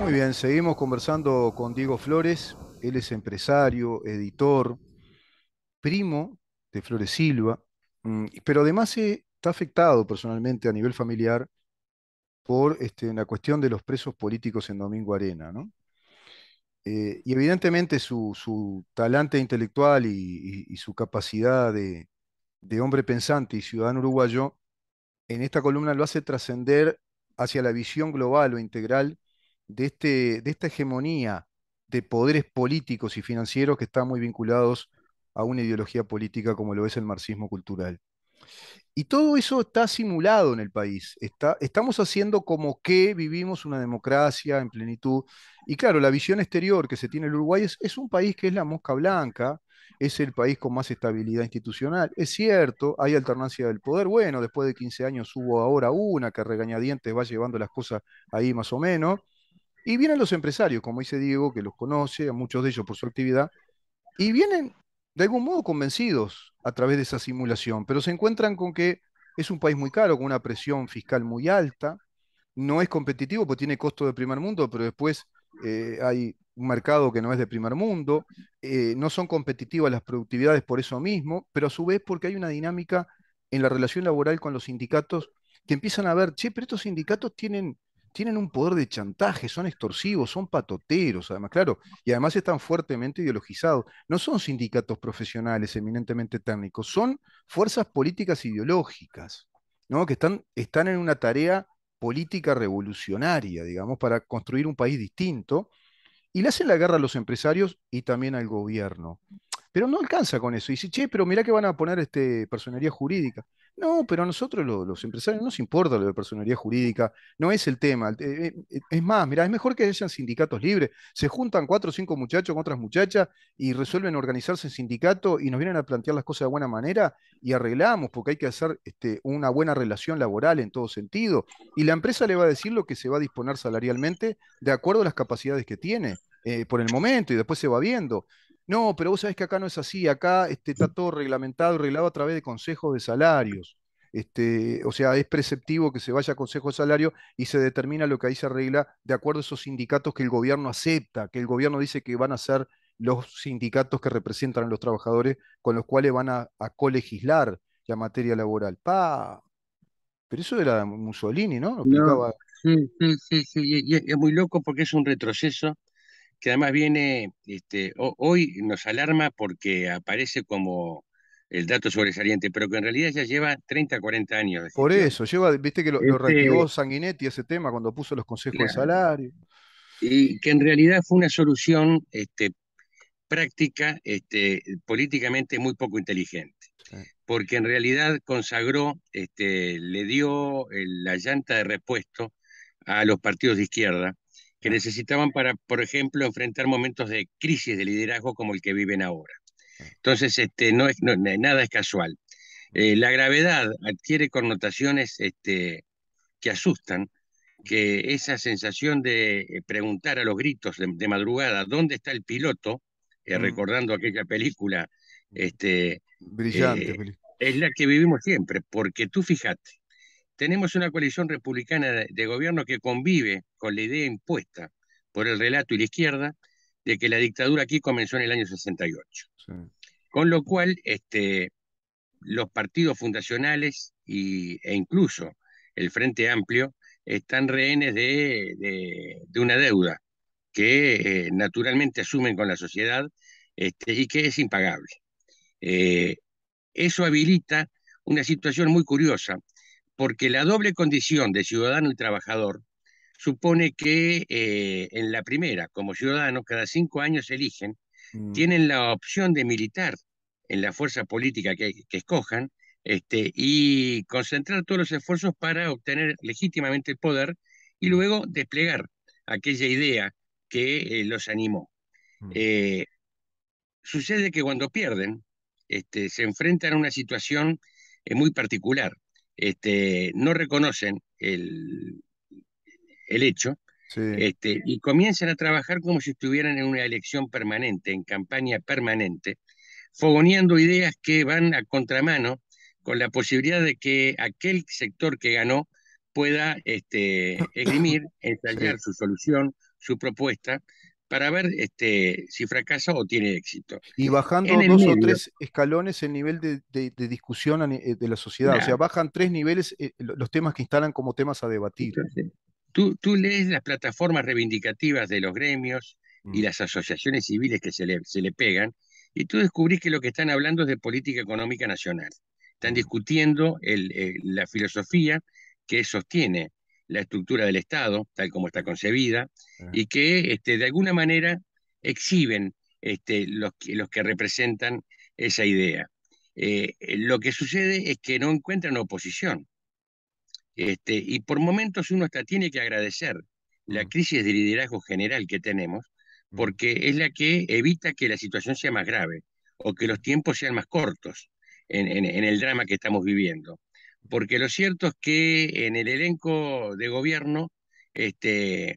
Muy bien, seguimos conversando con Diego Flores. Él es empresario, editor, primo de Flores Silva, mm, pero además eh, está afectado personalmente a nivel familiar por este, la cuestión de los presos políticos en Domingo Arena, ¿no? Eh, y evidentemente su, talante intelectual y, su capacidad de, hombre pensante y ciudadano uruguayo en esta columna lo hace trascender hacia la visión global o integral de, este, de esta hegemonía de poderes políticos y financieros que están muy vinculados a una ideología política como lo es el marxismo cultural. Y todo eso está simulado en el país. Está, estamos haciendo como que vivimos una democracia en plenitud. Y claro, la visión exterior que se tiene el Uruguay es, es un país que es la mosca blanca, es el país con más estabilidad institucional. Es cierto, hay alternancia del poder. Bueno, después de 15 años hubo ahora una que regañadientes va llevando las cosas ahí más o menos. Y vienen los empresarios, como dice Diego, que los conoce, a muchos de ellos por su actividad, y vienen de algún modo convencidos a través de esa simulación, pero se encuentran con que es un país muy caro, con una presión fiscal muy alta, no es competitivo porque tiene costo de primer mundo, pero después eh, hay un mercado que no es de primer mundo, eh, no son competitivas las productividades por eso mismo, pero a su vez porque hay una dinámica en la relación laboral con los sindicatos que empiezan a ver, che, pero estos sindicatos tienen, tienen un poder de chantaje, son extorsivos, son patoteros, además, claro, y además están fuertemente ideologizados. No son sindicatos profesionales eminentemente técnicos, son fuerzas políticas ideológicas, ¿no? que están, están en una tarea política revolucionaria, digamos, para construir un país distinto, y le hacen la guerra a los empresarios y también al gobierno. Pero no alcanza con eso. Y dice, che, pero mirá que van a poner este, personería jurídica. No, pero a nosotros los, empresarios no nos importa lo de personalidad jurídica, no es el tema. Eh, eh, eh, es más, mira, es mejor que hayan sindicatos libres. Se juntan cuatro o cinco muchachos con otras muchachas y resuelven organizarse en sindicato y nos vienen a plantear las cosas de buena manera y arreglamos, porque hay que hacer este, una buena relación laboral en todo sentido. Y la empresa le va a decir lo que se va a disponer salarialmente de acuerdo a las capacidades que tiene. por el momento y después se va viendo. No, pero vos sabés que acá no es así, acá este, está todo reglamentado y reglado a través de consejos de salarios. Este, o sea, es preceptivo que se vaya a consejo de salario y se determina lo que ahí se arregla de acuerdo a esos sindicatos que el gobierno acepta, que el gobierno dice que van a ser los sindicatos que representan a los trabajadores con los cuales van a, colegislar la materia laboral. ¡Pa! Pero eso era Mussolini, ¿no? sí, sí, sí, sí. Y es muy loco porque es un retroceso que además viene, este, hoy nos alarma porque aparece como el dato sobresaliente, pero que en realidad ya lleva 30, 40 años. Por eso, lleva, viste que lo, este reactivó Sanguinetti ese tema cuando puso los consejos de salario. Y que en realidad fue una solución este, práctica, políticamente muy poco inteligente. Porque en realidad consagró, le dio eh, la llanta de repuesto a los partidos de izquierda, que necesitaban para, por ejemplo, enfrentar momentos de crisis de liderazgo como el que viven ahora. Ah. Entonces, este, no es, nada es casual. Eh, la gravedad adquiere connotaciones este, que asustan, que esa sensación de eh, preguntar a los gritos de, madrugada, ¿dónde está el piloto? Eh, mm. Recordando aquella película. Este, Brillante Es la que vivimos siempre, porque tú fíjate, tenemos una coalición republicana de gobierno que convive con la idea impuesta por el relato y la izquierda de que la dictadura aquí comenzó en el año 68. Con lo cual, este, los partidos fundacionales y, e incluso el Frente Amplio están rehenes de, una deuda que eh, naturalmente asumen con la sociedad este, y que es impagable. Eh, eso habilita una situación muy curiosa, porque la doble condición de ciudadano y trabajador supone que eh, en la primera, como ciudadano, cada cinco años eligen, mm. tienen la opción de militar en la fuerza política que, escojan este, y concentrar todos los esfuerzos para obtener legítimamente el poder y luego desplegar aquella idea que eh, los animó. Mm. Eh, sucede que cuando pierden, este, se enfrentan a una situación muy particular este, no reconocen el, el hecho este, y comienzan a trabajar como si estuvieran en una elección permanente, en campaña permanente, fogoneando ideas que van a contramano con la posibilidad de que aquel sector que ganó pueda este, esgrimir, ensayar su solución, su propuesta, para ver este, si fracasa o tiene éxito. Y bajando dos o tres escalones el nivel de, discusión eh, de la sociedad. O sea, bajan tres niveles eh, los temas que instalan como temas a debatir. tú, tú lees las plataformas reivindicativas de los gremios y mm. las asociaciones civiles que se le, pegan, y tú descubrís que lo que están hablando es de política económica nacional. Están discutiendo eh, la filosofía que sostiene la estructura del Estado, tal como está concebida, y que este, de alguna manera exhiben este, los, que representan esa idea. Eh, lo que sucede es que no encuentran oposición. Este, y por momentos uno hasta tiene que agradecer la mm. crisis de liderazgo general que tenemos, mm. porque es la que evita que la situación sea más grave o que los tiempos sean más cortos en el drama que estamos viviendo porque lo cierto es que en el elenco de gobierno este,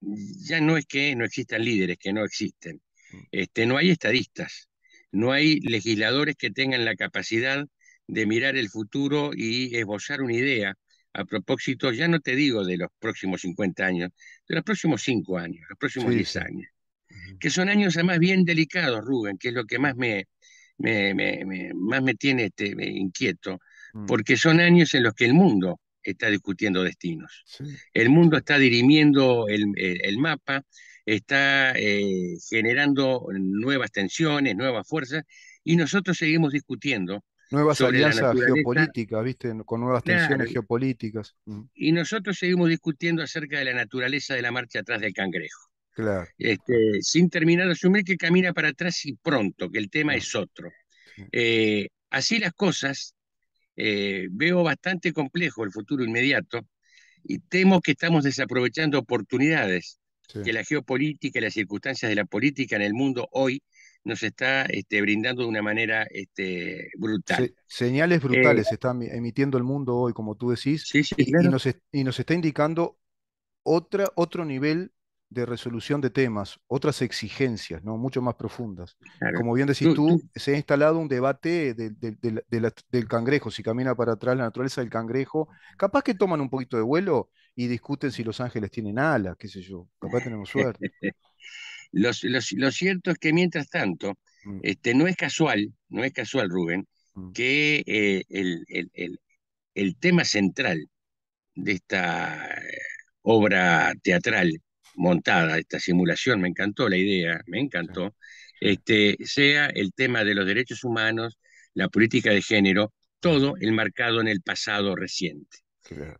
ya no es que no existan líderes, que no existen. Mm. Este, no hay estadistas, no hay legisladores que tengan la capacidad de mirar el futuro y esbozar una idea a propósito, ya no te digo de los próximos 50 años, de los próximos 5 años, los próximos 10 años, que son años además bien delicados, Rubén, que es lo que más me, me, me, me me tiene este, inquieto, Mm. porque son años en los que el mundo está discutiendo destinos. El mundo está dirimiendo el, mapa, está eh, generando nuevas tensiones, nuevas fuerzas, y nosotros seguimos discutiendo. Nuevas alianzas geopolíticas, ¿viste? Con nuevas tensiones geopolíticas. Mm. Y nosotros seguimos discutiendo acerca de la naturaleza de la marcha atrás del cangrejo. Claro. Este, sin terminar de asumir que camina para atrás y pronto, que el tema mm. es otro. Eh, así las cosas, eh, veo bastante complejo el futuro inmediato y temo que estamos desaprovechando oportunidades que la geopolítica y las circunstancias de la política en el mundo hoy nos está este, brindando de una manera este, brutal. señales brutales eh, está emitiendo el mundo hoy, como tú decís, y, nos, y, nos, está indicando otra, otro nivel de resolución de temas, otras exigencias, ¿no? Mucho más profundas. Como bien decís mm, tú, mm. se ha instalado un debate del cangrejo, si camina para atrás la naturaleza del cangrejo. Capaz que toman un poquito de vuelo y discuten si los ángeles tienen alas, qué sé yo. Capaz tenemos suerte. lo cierto es que mientras tanto, mm. este, no es casual, no es casual, Rubén, que eh, el, el, el tema central de esta eh, obra teatral, montada esta simulación, me encantó la idea, me encantó, este, sea el tema de los derechos humanos, la política de género, todo el marcado en el pasado reciente.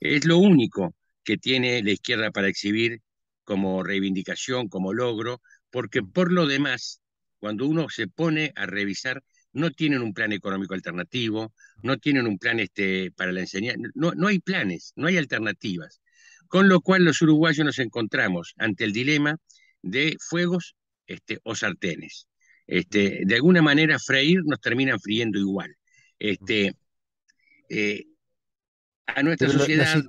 Es lo único que tiene la izquierda para exhibir como reivindicación, como logro, porque por lo demás, cuando uno se pone a revisar, no tienen un plan económico alternativo, no tienen un plan este, para la enseñanza, no, no hay planes, no hay alternativas. Con lo cual los uruguayos nos encontramos ante el dilema de fuegos este, o sartenes. Este, de alguna manera, freír nos terminan friendo igual. Este, eh, a nuestra sociedad. La,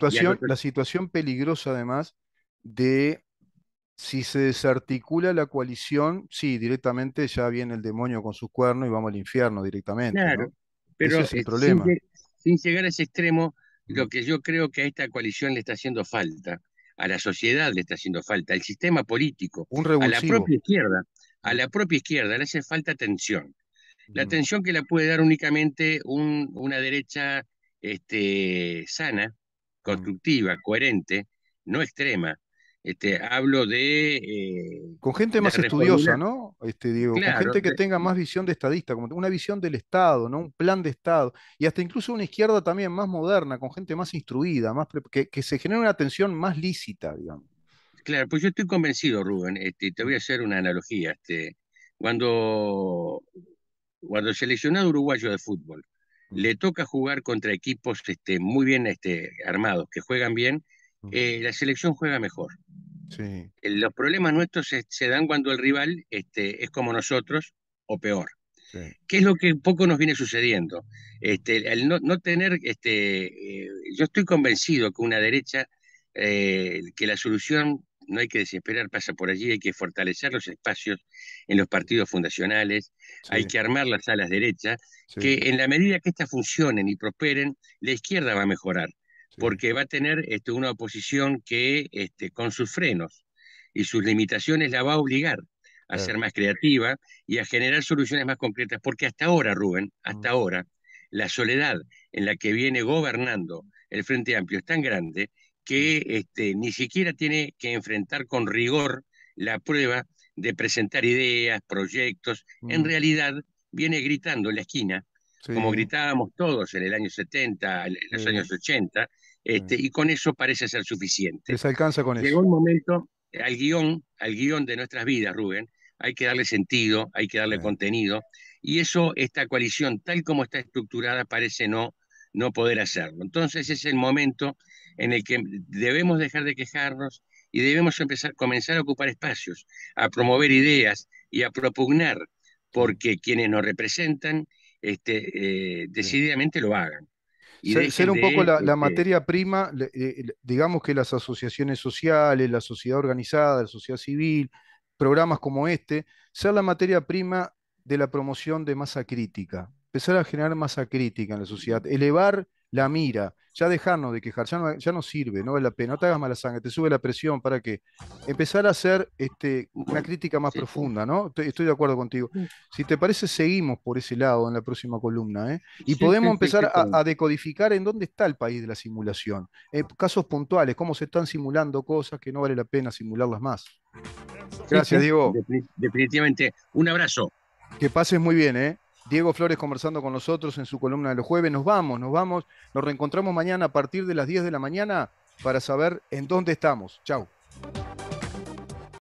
situación, peligrosa, además, de si se desarticula la coalición, sí, directamente ya viene el demonio con sus cuernos y vamos al infierno directamente. Claro, pero eh, sin, llegar a ese extremo, lo que yo creo que a esta coalición le está haciendo falta, a la sociedad le está haciendo falta, al sistema político, a la propia izquierda, a la propia izquierda le hace falta atención La atención que la puede dar únicamente un, una derecha este, sana, constructiva, coherente, no extrema, eh, hablo de... Eh, con gente más estudiosa, ¿no? Este, digo, con gente que tenga más visión de estadista, como una visión del Estado, ¿no? Un plan de Estado. Y hasta incluso una izquierda también más moderna, con gente más instruida, más que, se genere una atención más lícita, digamos. Claro, pues yo estoy convencido, Rubén, este, te voy a mm. hacer una analogía. Este, cuando, cuando el seleccionado uruguayo de fútbol mm. le toca jugar contra equipos este, muy bien este, armados, que juegan bien, mm. eh, la selección juega mejor. Eh, los problemas nuestros se, dan cuando el rival este, es como nosotros o peor. ¿Qué es lo que poco nos viene sucediendo? Este, no, tener, este, eh, yo estoy convencido que una derecha, eh, que la solución no hay que desesperar, pasa por allí, hay que fortalecer los espacios en los partidos fundacionales, hay que armar las alas derechas, que en la medida que estas funcionen y prosperen, la izquierda va a mejorar porque va a tener este, una oposición que este, con sus frenos y sus limitaciones la va a obligar a ser más creativa y a generar soluciones más concretas, porque hasta ahora, Rubén, hasta mm. ahora, la soledad en la que viene gobernando el Frente Amplio es tan grande mm. que este, ni siquiera tiene que enfrentar con rigor la prueba de presentar ideas, proyectos. En mm. realidad, viene gritando en la esquina como gritábamos todos en el año 70, en los años 80, este, y con eso parece ser suficiente. Se alcanza con Llegó eso. Llegó un momento, eh, al guión, al guión de nuestras vidas, Rubén, hay que darle sentido, hay que darle contenido, y eso, esta coalición, tal como está estructurada, parece no, no poder hacerlo. Entonces es el momento en el que debemos dejar de quejarnos y debemos empezar, comenzar a ocupar espacios, a promover ideas y a propugnar, porque quienes nos representan este, eh, decididamente lo hagan. Y ser un poco la, este materia prima, eh, digamos que las asociaciones sociales, la sociedad organizada, la sociedad civil, programas como este, ser la materia prima de la promoción de masa crítica, empezar a generar masa crítica en la sociedad, elevar la mira, ya dejarnos de quejar, ya no, sirve, no vale la pena, no te hagas mala sangre, te sube la presión, ¿para que Empezar a hacer este, una crítica más profunda, ¿no? Estoy, de acuerdo contigo. Mm. Si te parece, seguimos por ese lado en la próxima columna, ¿eh? Y podemos empezar a, decodificar en dónde está el país de la simulación, eh, casos puntuales, cómo se están simulando cosas que no vale la pena simularlas más. Gracias, Diego. Definitivamente, un abrazo. Que pases muy bien, ¿eh? Diego Flores conversando con nosotros en su columna de los jueves. Nos vamos, nos vamos. Nos reencontramos mañana a partir de las 10 de la mañana para saber en dónde estamos. Chau.